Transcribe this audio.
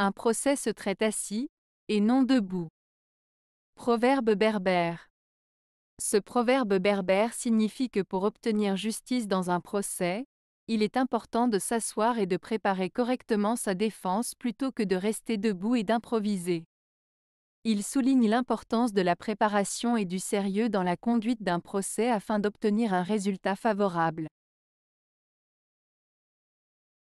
Un procès se traite assis, et non debout. Proverbe berbère. Ce proverbe berbère signifie que pour obtenir justice dans un procès, il est important de s'asseoir et de préparer correctement sa défense plutôt que de rester debout et d'improviser. Il souligne l'importance de la préparation et du sérieux dans la conduite d'un procès afin d'obtenir un résultat favorable.